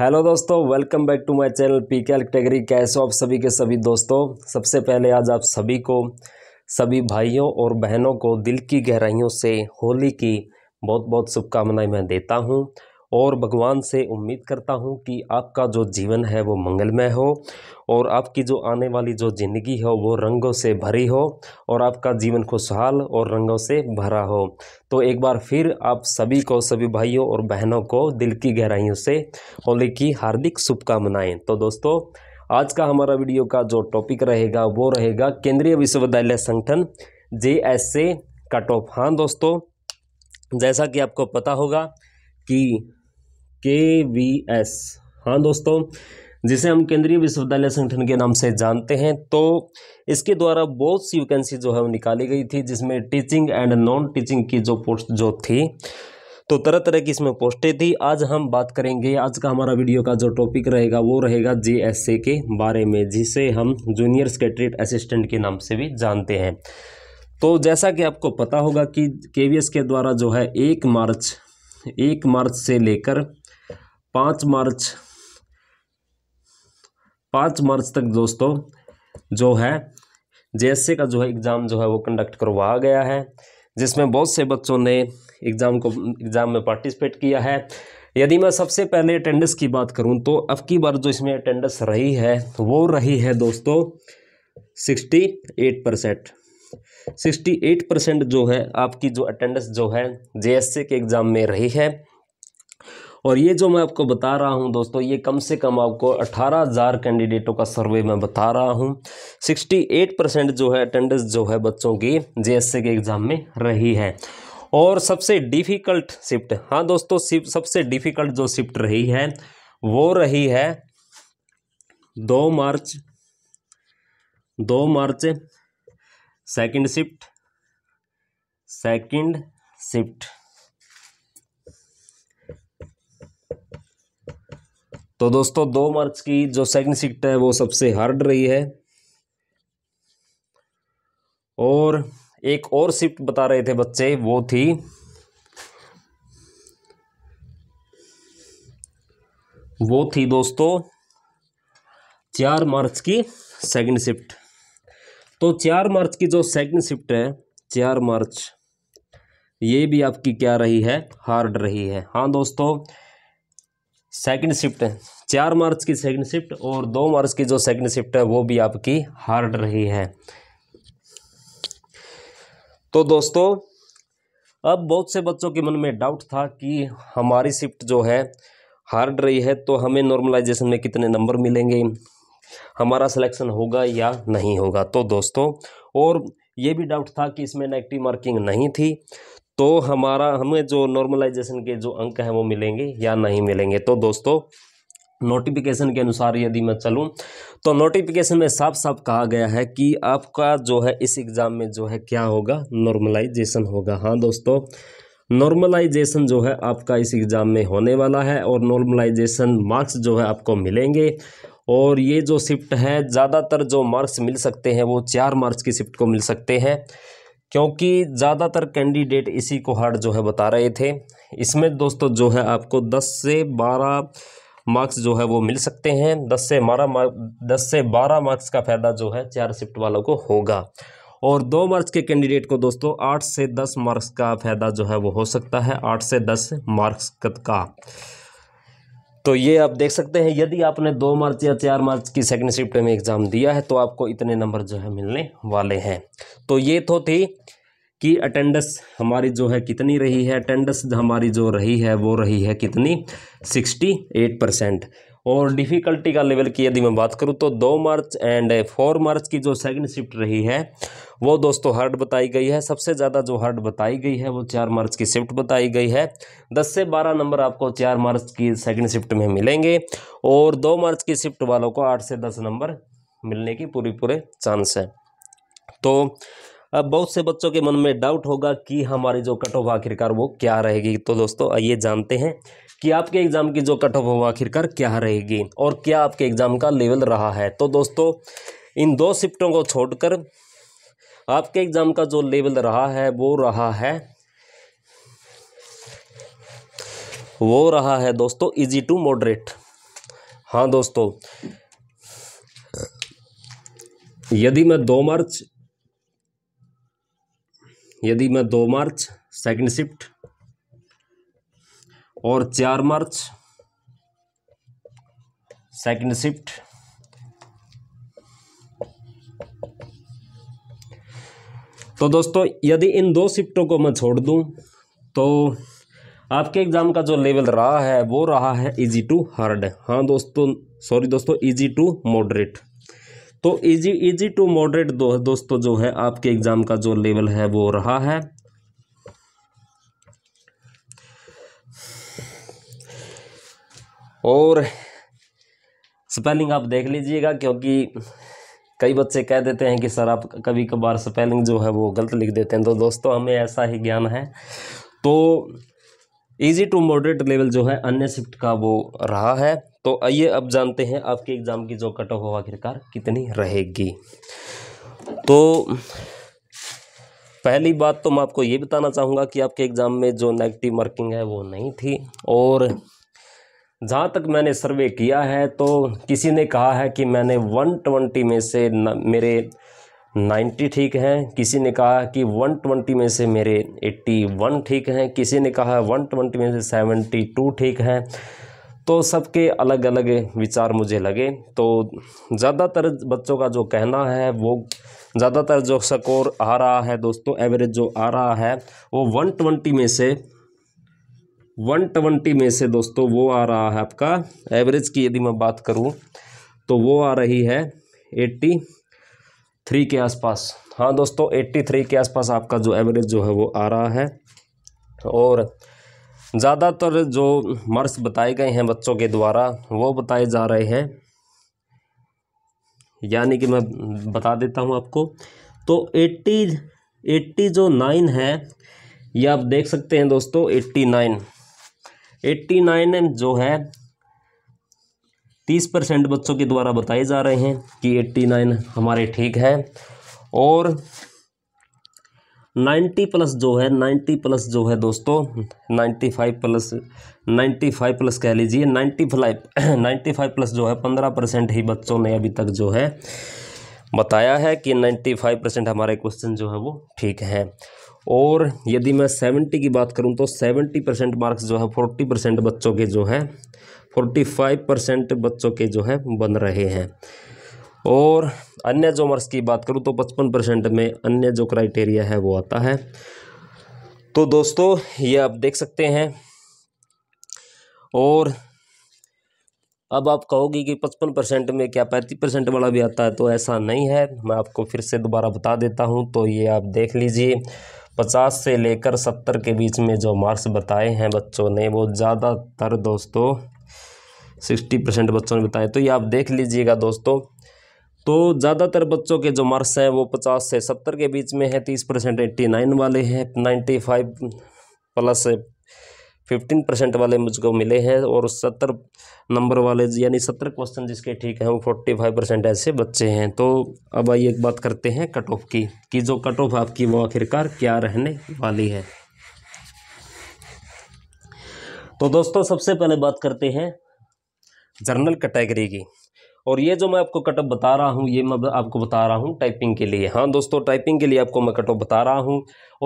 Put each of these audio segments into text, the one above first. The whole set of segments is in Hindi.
हेलो दोस्तों welcome back to my channel P K L category कैसे हो आप सभी के सभी दोस्तों सबसे पहले आज आप सभी को सभी भाइयों और बहनों को दिल की गहराइयों से होली की बहुत बहुत शुभकामनाएं मैं देता हूं और भगवान से उम्मीद करता हूँ कि आपका जो जीवन है वो मंगलमय हो और आपकी जो आने वाली जो ज़िंदगी हो वो रंगों से भरी हो और आपका जीवन खुशहाल और रंगों से भरा हो तो एक बार फिर आप सभी को सभी भाइयों और बहनों को दिल की गहराइयों से होली की हार्दिक शुभकामनाएँ तो दोस्तों आज का हमारा वीडियो का जो टॉपिक रहेगा वो रहेगा केंद्रीय विश्वविद्यालय संगठन J S A cut off हाँ दोस्तों जैसा कि आपको पता होगा कि के वी एस हाँ दोस्तों जिसे हम केंद्रीय विश्वविद्यालय संगठन के नाम से जानते हैं तो इसके द्वारा बहुत सी वैकेंसी जो है वो निकाली गई थी जिसमें टीचिंग एंड नॉन टीचिंग की जो पोस्ट जो थी तो तरह तरह की इसमें पोस्टें थी आज हम बात करेंगे आज का हमारा वीडियो का जो टॉपिक रहेगा वो रहेगा जे के बारे में जिसे हम जूनियर सेक्रेटरीट असिस्टेंट के नाम से भी जानते हैं तो जैसा कि आपको पता होगा कि के के द्वारा जो है एक मार्च एक मार्च से लेकर पाँच मार्च पाँच मार्च तक दोस्तों जो है जे का जो है एग्ज़ाम जो है वो कंडक्ट करवाया गया है जिसमें बहुत से बच्चों ने एग्ज़ाम को एग्ज़ाम में पार्टिसिपेट किया है यदि मैं सबसे पहले अटेंडेंस की बात करूं तो अब की बार जो इसमें अटेंडेंस रही है वो रही है दोस्तों sixty eight percent sixty eight percent जो है आपकी जो अटेंडेंस जो है जे के एग्ज़ाम में रही है और ये जो मैं आपको बता रहा हूँ दोस्तों ये कम से कम आपको अठारह हज़ार कैंडिडेटों का सर्वे मैं बता रहा हूँ सिक्सटी एट परसेंट जो है अटेंडेंस जो है बच्चों की जे e के एग्ज़ाम में रही है और सबसे डिफ़िकल्ट शिफ्ट हाँ दोस्तों सबसे डिफ़िकल्ट जो शिफ्ट रही है वो रही है दो मार्च दो March second shift second shift तो दोस्तों दो मार्क्स की जो सेकंड शिफ्ट है वो सबसे हार्ड रही है और एक और शिफ्ट बता रहे थे बच्चे वो थी वो थी दोस्तों चार मार्च की सेकंड शिफ्ट तो चार मार्च की जो सेकंड शिफ्ट है चार मार्च ये भी आपकी क्या रही है हार्ड रही है हाँ दोस्तों सेकंड शिफ्ट है चार मार्च की सेकंड शिफ्ट और दो मार्च की जो सेकंड शिफ्ट है वो भी आपकी हार्ड रही है तो दोस्तों अब बहुत से बच्चों के मन में डाउट था कि हमारी शिफ्ट जो है हार्ड रही है तो हमें नॉर्मलाइजेशन में कितने नंबर मिलेंगे हमारा सिलेक्शन होगा या नहीं होगा तो दोस्तों और ये भी डाउट था कि इसमें नेगेटिव मार्किंग नहीं थी तो हमारा हमें जो नॉर्मलाइजेशन के जो अंक हैं वो मिलेंगे या नहीं मिलेंगे तो दोस्तों नोटिफिकेशन के अनुसार यदि मैं चलूं तो नोटिफिकेशन में साफ साफ कहा गया है कि आपका जो है इस एग्ज़ाम में जो है क्या होगा नॉर्मलाइजेशन होगा हाँ दोस्तों नॉर्मलाइजेशन जो है आपका इस एग्ज़ाम में होने वाला है और नॉर्मलाइजेशन मार्क्स जो है आपको मिलेंगे और ये जो शिफ्ट है ज़्यादातर जो मार्क्स मिल सकते हैं वो चार मार्क्स की शिफ्ट को मिल सकते हैं क्योंकि ज़्यादातर कैंडिडेट इसी को हार्ड जो है बता रहे थे इसमें दोस्तों जो है आपको दस से बारह मार्क्स जो है वो मिल सकते हैं दस से बारह मार्क दस से बारह मार्क्स का फ़ायदा जो है चार शिफ्ट वालों को होगा और दो मार्क्स के कैंडिडेट को दोस्तों आठ से दस मार्क्स का फ़ायदा जो है वो हो सकता है आठ से दस मार्क्स का तो ये आप देख सकते हैं यदि आपने दो मार्च या चार मार्च की सेकंड शिफ्ट में एग्ज़ाम दिया है तो आपको इतने नंबर जो है मिलने वाले हैं तो ये तो थी कि अटेंडेंस हमारी जो है कितनी रही है अटेंडेंस हमारी जो रही है वो रही है कितनी सिक्सटी एट परसेंट और डिफ़िकल्टी का लेवल की यदि मैं बात करूँ तो दो मार्च एंड फोर मार्च की जो सेकंड शिफ्ट रही है वो दोस्तों हार्ड बताई गई है सबसे ज़्यादा जो हार्ड बताई गई है वो चार मार्च की शिफ्ट बताई गई है दस से बारह नंबर आपको चार मार्च की सेकंड शिफ्ट में मिलेंगे और दो मार्च की शिफ्ट वालों को आठ से दस नंबर मिलने की पूरी पूरे चांस है तो अब बहुत से बच्चों के मन में डाउट होगा कि हमारी जो कट ऑफ आखिरकार वो क्या रहेगी तो दोस्तों आइए जानते हैं कि आपके एग्ज़ाम की जो कट ऑफ आखिरकार क्या रहेगी और क्या आपके एग्ज़ाम का लेवल रहा है तो दोस्तों इन दो शिफ्टों को छोड़कर आपके एग्ज़ाम का जो लेवल रहा है वो रहा है वो रहा है दोस्तों इजी टू मॉडरेट हाँ दोस्तों यदि मैं दो मार्च यदि मैं दो मार्च सेकंड शिफ्ट और चार मार्च सेकंड शिफ्ट तो दोस्तों यदि इन दो शिफ्टों को मैं छोड़ दूं तो आपके एग्ज़ाम का जो लेवल रहा है वो रहा है इजी टू हार्ड हाँ दोस्तों सॉरी दोस्तों इजी टू मॉडरेट तो इजी इजी टू मॉडरेट दो, दोस्तों जो है आपके एग्ज़ाम का जो लेवल है वो रहा है और स्पेलिंग आप देख लीजिएगा क्योंकि कई बच्चे कह देते हैं कि सर आप कभी कभार स्पेलिंग जो है वो गलत लिख देते हैं तो दोस्तों हमें ऐसा ही ज्ञान है तो इजी टू मॉडरेट लेवल जो है अन्य शिफ्ट का वो रहा है तो आइए अब जानते हैं आपके एग्ज़ाम की जो कट ऑफ आखिरकार कितनी रहेगी तो पहली बात तो मैं आपको ये बताना चाहूँगा कि आपके एग्ज़ाम में जो नेगेटिव मार्किंग है वो नहीं थी और जहाँ तक मैंने सर्वे किया है तो किसी ने कहा है कि मैंने वन ट्वेंटी में से न, मेरे नाइन्टी ठीक हैं किसी ने कहा कि वन ट्वेंटी में से मेरे एट्टी वन ठीक हैं किसी ने कहा वन ट्वेंटी में से सेवेंटी टू ठीक हैं तो सबके अलग अलग विचार मुझे लगे तो ज़्यादातर बच्चों का जो कहना है वो ज़्यादातर जो स्कोर आ रहा है दोस्तों एवरेज जो आ रहा है वो वन ट्वेंटी में से वन ट्वेंटी में से दोस्तों वो आ रहा है आपका एवरेज की यदि मैं बात करूँ तो वो आ रही है एट्टी थ्री के आसपास हाँ दोस्तों एट्टी थ्री के आसपास आपका जो एवरेज जो है वो आ रहा है और ज़्यादातर जो मर्स बताए गए हैं बच्चों के द्वारा वो बताए जा रहे हैं यानी कि मैं बता देता हूँ आपको तो एट्टी एट्टी जो नाइन है ये आप देख सकते हैं दोस्तों एट्टी नाइन एट्टी नाइन जो है तीस परसेंट बच्चों के द्वारा बताए जा रहे हैं कि एट्टी नाइन हमारे ठीक है और नाइन्टी प्लस जो है नाइन्टी प्लस जो है दोस्तों ninety five plus ninety five plus कह लीजिए ninety five ninety five plus जो है पंद्रह परसेंट ही बच्चों ने अभी तक जो है बताया है कि नाइन्टी फाइव परसेंट हमारे क्वेश्चन जो है वो ठीक हैं और यदि मैं सेवेंटी की बात करूं तो सेवेंटी परसेंट मार्क्स जो है फोर्टी परसेंट बच्चों के जो है फोर्टी फाइव परसेंट बच्चों के जो है बन रहे हैं और अन्य जो मार्क्स की बात करूँ तो पचपन परसेंट में अन्य जो क्राइटेरिया है वो आता है तो दोस्तों ये आप देख सकते हैं और अब आप कहोगे कि पचपन परसेंट में क्या पैंतीस परसेंट वाला भी आता है तो ऐसा नहीं है मैं आपको फिर से दोबारा बता देता हूँ तो ये आप देख लीजिए पचास से लेकर सत्तर के बीच में जो मार्क्स बताए हैं बच्चों ने वो ज़्यादातर दोस्तों सिक्सटी परसेंट बच्चों ने बताए तो ये आप देख लीजिएगा दोस्तों तो ज़्यादातर बच्चों के जो मार्क्स हैं वो पचास से सत्तर के बीच में है तीस परसेंट एट्टी नाइन वाले हैं ninety five plus fifteen percent वाले मुझको मिले हैं और सत्तर नंबर वाले यानी सत्तर क्वेश्चन जिसके ठीक हैं वो फोर्टी फाइव परसेंट ऐसे बच्चे हैं तो अब आइए एक बात करते हैं कट ऑफ की कि जो कट ऑफ आपकी वो आखिरकार क्या रहने वाली है तो दोस्तों सबसे पहले बात करते हैं जर्नल कैटेगरी की और ये जो मैं आपको कटअप बता रहा हूँ ये मैं आपको बता रहा हूँ टाइपिंग के लिए हाँ दोस्तों टाइपिंग के लिए आपको मैं कटअप बता रहा हूँ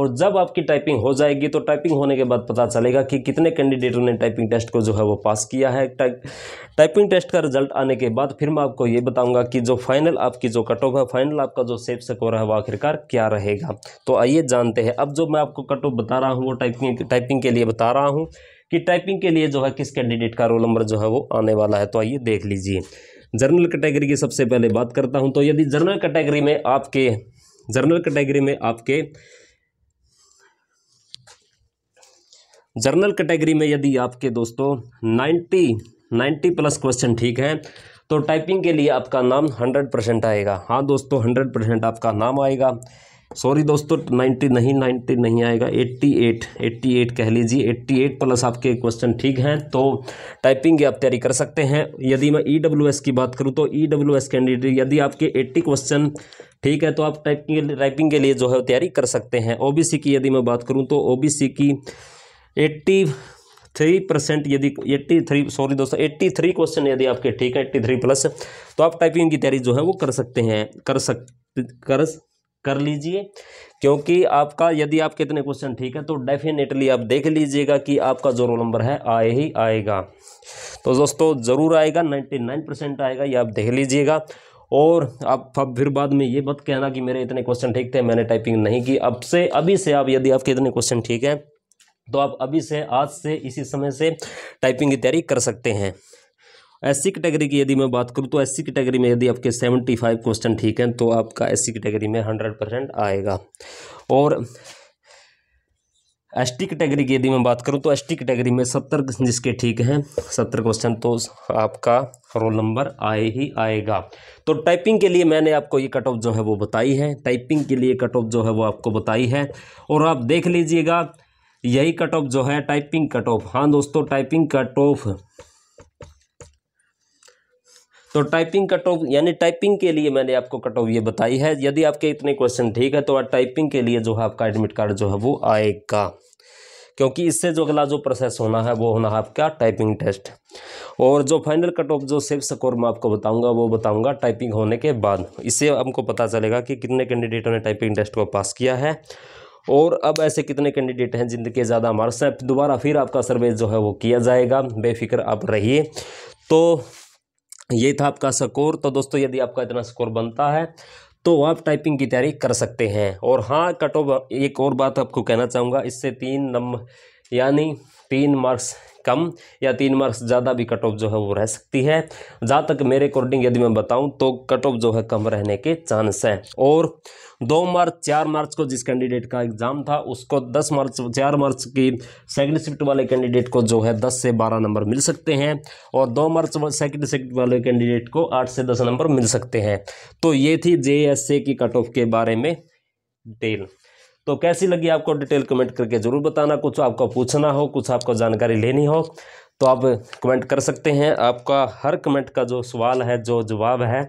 और जब आपकी टाइपिंग हो जाएगी तो टाइपिंग होने के बाद पता चलेगा कि कितने कैंडिडेटों ने टाइपिंग टेस्ट को जो है वो पास किया है टाइपिंग टेस्ट का रिजल्ट आने के बाद फिर मैं आपको ये बताऊँगा कि जो फाइनल आपकी जो कटअप है फाइनल आपका जो सेफ स्कोर है वो आखिरकार क्या रहेगा तो आइए जानते हैं अब जो मैं आपको कटअप बता रहा हूँ वो टाइपिंग टाइपिंग के लिए बता रहा हूँ कि टाइपिंग के लिए जो है किस कैंडिडेट का रोल नंबर जो है वो आने वाला है तो आइए देख लीजिए जर्नल कैटेगरी की सबसे पहले बात करता हूं तो यदि जर्नल कैटेगरी में आपके जर्नल कैटेगरी में आपके जर्नल कैटेगरी में यदि आपके दोस्तों नाइन्टी नाइन्टी प्लस क्वेश्चन ठीक है तो टाइपिंग के लिए आपका नाम हंड्रेड परसेंट आएगा हाँ दोस्तों हंड्रेड परसेंट आपका नाम आएगा सॉरी दोस्तों नाइन्टी नहीं नाइन्टी नहीं आएगा एट्टी एट एट्टी एट कह लीजिए एट्टी एट प्लस आपके क्वेश्चन ठीक हैं तो टाइपिंग की आप तैयारी कर सकते हैं यदि मैं ई डब्ल्यू एस की बात करूँ तो ई डब्ल्यू एस कैंडिडेट यदि आपके एट्टी क्वेश्चन ठीक है तो आप टाइपिंग टाइपिंग के लिए जो है तैयारी कर सकते हैं ओ बी सी की यदि मैं बात करूँ तो ओ बी सी की एट्टी थ्री परसेंट यदि एट्टी थ्री सॉरी दोस्तों एट्टी थ्री क्वेश्चन यदि आपके ठीक है एट्टी थ्री प्लस तो आप टाइपिंग की तैयारी जो है वो कर सकते हैं कर सक कर कर लीजिए क्योंकि आपका यदि आपके इतने क्वेश्चन ठीक है तो डेफिनेटली आप देख लीजिएगा कि आपका जो रोल नंबर है आए ही आएगा तो दोस्तों ज़रूर आएगा नाइन्टी नाइन परसेंट आएगा ये आप देख लीजिएगा और आप अब फिर बाद में ये मत कहना कि मेरे इतने क्वेश्चन ठीक थे मैंने टाइपिंग नहीं की अब से अभी से आप यदि आपके इतने क्वेश्चन ठीक हैं तो आप अभी से आज से इसी समय से टाइपिंग की तैयारी कर सकते हैं सी कैटेगरी की यदि मैं बात करूँ तो सी कैटेगरी में यदि आपके सेवेंटी फाइव क्वेश्चन ठीक हैं तो आपका सी कैटेगरी में हंड्रेड परसेंट आएगा और एस टी कैटेगरी की यदि मैं बात करूँ तो एस टी कैटेगरी में सत्तर जिसके ठीक हैं सत्तर क्वेश्चन तो आपका रोल नंबर आए ही आएगा तो टाइपिंग के लिए मैंने आपको ये कट ऑफ जो है वो बताई है टाइपिंग के लिए कट ऑफ जो है वो आपको बताई है और आप देख लीजिएगा यही कट ऑफ जो है टाइपिंग कट ऑफ हाँ दोस्तों टाइपिंग कट ऑफ तो टाइपिंग कट ऑफ यानी टाइपिंग के लिए मैंने आपको कट ऑफ ये बताई है यदि आपके इतने क्वेश्चन ठीक है तो टाइपिंग के लिए जो है आपका एडमिट कार्ड जो है वो आएगा क्योंकि इससे जो अगला जो प्रोसेस होना है वो होना है आपका टाइपिंग टेस्ट और जो फाइनल कट ऑफ जो सेफ स्कोर मैं आपको बताऊंगा वो बताऊंगा टाइपिंग होने के बाद इससे हमको पता चलेगा कि कितने कैंडिडेटों ने टाइपिंग टेस्ट को पास किया है और अब ऐसे कितने कैंडिडेट हैं जिनके ज़्यादा मार्क्स हैं दोबारा फिर आपका सर्वे जो है वो किया जाएगा बेफिक्र आप रहिए तो ये था आपका स्कोर तो दोस्तों यदि आपका इतना स्कोर बनता है तो आप टाइपिंग की तैयारी कर सकते हैं और हाँ कट ऑफ एक और बात आपको कहना चाहूँगा इससे तीन नंबर यानी तीन मार्क्स कम या तीन मार्क्स ज़्यादा भी कट ऑफ जो है वो रह सकती है जहाँ तक मेरे अकॉर्डिंग यदि मैं बताऊँ तो कट ऑफ जो है कम रहने के चांस हैं और दो मार्च चार मार्च को जिस कैंडिडेट का एग्जाम था उसको दस मार्च चार मार्च की सेकंड शिफ्ट वाले कैंडिडेट को जो है दस से बारह नंबर मिल सकते हैं और दो मार्च सेकंड शिफ्ट वाले कैंडिडेट को आठ से दस नंबर मिल सकते हैं तो ये थी जे की कट ऑफ के बारे में डेल तो कैसी लगी आपको डिटेल कमेंट करके ज़रूर बताना कुछ आपका पूछना हो कुछ आपको जानकारी लेनी हो तो आप कमेंट कर सकते हैं आपका हर कमेंट का जो सवाल है जो जवाब है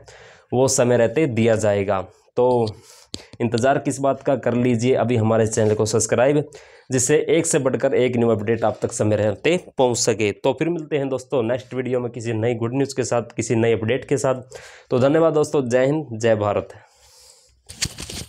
वो समय रहते दिया जाएगा तो इंतज़ार किस बात का कर लीजिए अभी हमारे चैनल को सब्सक्राइब जिससे एक से बढ़कर एक न्यू अपडेट आप तक समय रहते पहुंच सके तो फिर मिलते हैं दोस्तों नेक्स्ट वीडियो में किसी नई गुड न्यूज़ के साथ किसी नई अपडेट के साथ तो धन्यवाद दोस्तों जय हिंद जय भारत